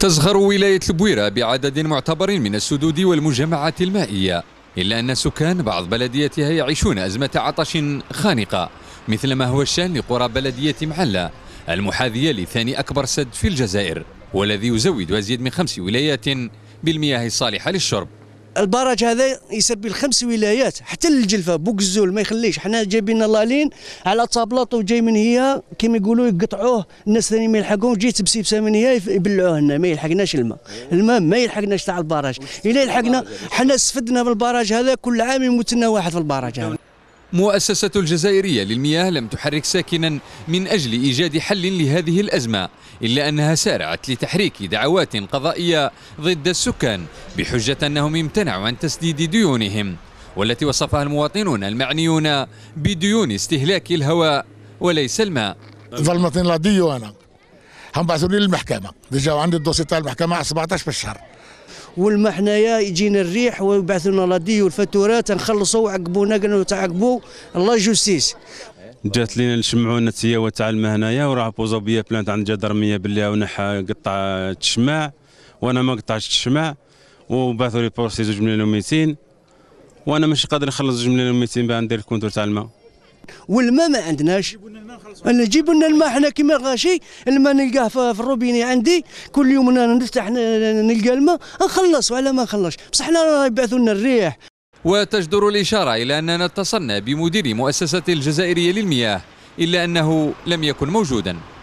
تزخر ولاية البويرة بعدد معتبر من السدود والمجمعات المائية إلا أن سكان بعض بلديتها يعيشون أزمة عطش خانقة مثل ما هو الشان لقرى بلدية معلة المحاذية لثاني أكبر سد في الجزائر والذي يزود أزيد من خمس ولايات بالمياه الصالحة للشرب البراج هذا يسبي الخمس ولايات حتى للجلفه بوك الزول ما يخليش حنا جايبين الله لين على طابلاط وجاي من هي كيما يقولوا يقطعوه الناس ثاني ما يلحقوه جيت بسيبسه من هي يبلعوه لنا ما يلحقناش الماء الماء ما يلحقناش تاع البراج الا يلحقنا حنا استفدنا بالبراج هذا كل عام يموت لنا واحد في البراج هذا مؤسسة الجزائرية للمياه لم تحرك ساكنا من أجل إيجاد حل لهذه الأزمة إلا أنها سارعت لتحريك دعوات قضائية ضد السكان بحجة أنهم امتنعوا عن تسديد ديونهم والتي وصفها المواطنون المعنيون بديون استهلاك الهواء وليس الماء ظلمتني لا ديو أنا هم بعثوا لي للمحكمة عندي الدوسي تاع المحكمة على 17 في الشهر والما حنايا يجينا الريح ويبعثونا لادي والفاتورات نخلصوا وعقبونا قالوا تعقبوا الله جوستيس جات لينا نشمعوا النتياوه تاع الما هنايا وراه بوزو بيا بلانت عند جدرميه باللي ونحى قطع الشماع وانا ما قطعتش الشماع وبعثوا لي بروسي زوج مليون و200 وانا مش قادر نخلص زوج مليون و200 باه ندير الكونتور تاع الما والما ما عندناش انا نجيب لنا الماء حنا كيما غاشي الماء نلقاه في الروبيني عندي كل يوم انا نفتح نلقى الماء نخلص وعلى ما نخلص بصح حنا يبعثوا لنا الريح وتجدر الإشارة إلى أننا اتصلنا بمدير مؤسسة الجزائرية للمياه إلا أنه لم يكن موجوداً